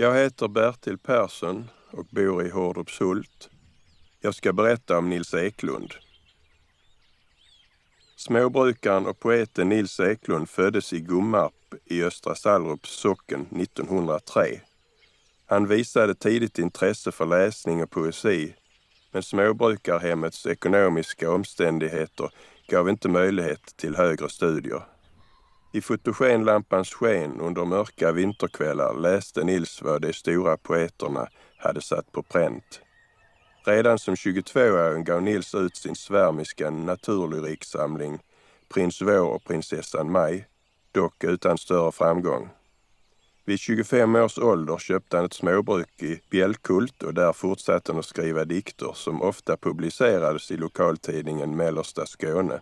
Jag heter Bertil Persson och bor i Hårdrupshult. Jag ska berätta om Nils Eklund. Småbrukaren och poeten Nils Eklund föddes i Gummarp i Östra Sallrups socken 1903. Han visade tidigt intresse för läsning och poesi men småbrukarhemmets ekonomiska omständigheter gav inte möjlighet till högre studier. I fotogenlampans sken under mörka vinterkvällar läste Nils vad de stora poeterna hade satt på pränt. Redan som 22-åring gav Nils ut sin svärmiska naturlyriksamling Prins Vår och Prinsessan Maj, dock utan större framgång. Vid 25 års ålder köpte han ett småbruk i Bjälkult och där fortsatte han att skriva dikter som ofta publicerades i lokaltidningen Mellersta Skåne.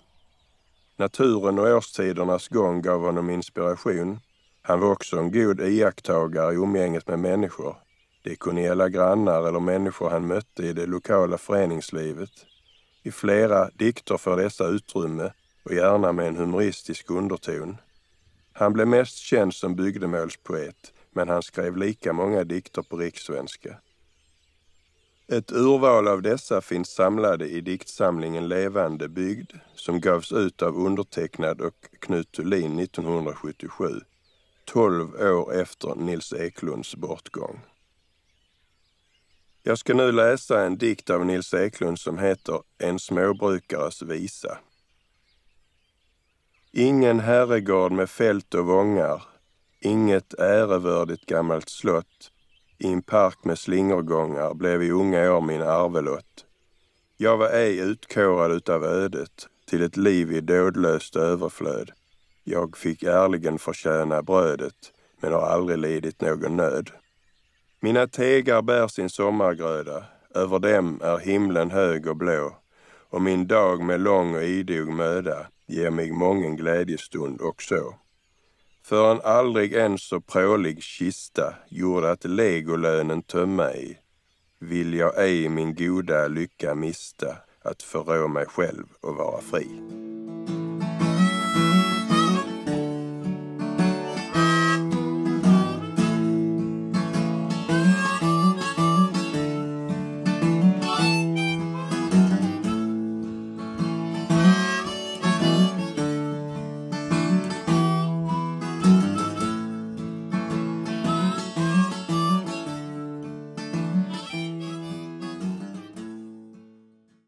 Naturen och årstidernas gång gav honom inspiration. Han var också en god iakttagare i umgänget med människor. Det kunde gälla grannar eller människor han mötte i det lokala föreningslivet. I flera dikter för dessa utrymme och gärna med en humoristisk underton. Han blev mest känd som bygdemålspoet, men han skrev lika många dikter på rikssvenska. Ett urval av dessa finns samlade i diktsamlingen Levande bygd som gavs ut av undertecknad och Knut Thulin 1977, 12 år efter Nils Eklunds bortgång. Jag ska nu läsa en dikt av Nils Eklund som heter En småbrukares visa. Ingen herregård med fält och vångar, inget ärevördigt gammalt slott i en park med slingergångar blev i unga år min arvelott. Jag var ej utkårad utav ödet till ett liv i dådlöst överflöd. Jag fick ärligen förtjäna brödet, men har aldrig lidit någon nöd. Mina tegar bär sin sommargröda, över dem är himlen hög och blå och min dag med lång och idog möda ger mig mången glädjestund och så för en aldrig ens så prålig kista gjorde att legolönen tömma i, vill jag ej min goda lycka mista att förrå mig själv och vara fri.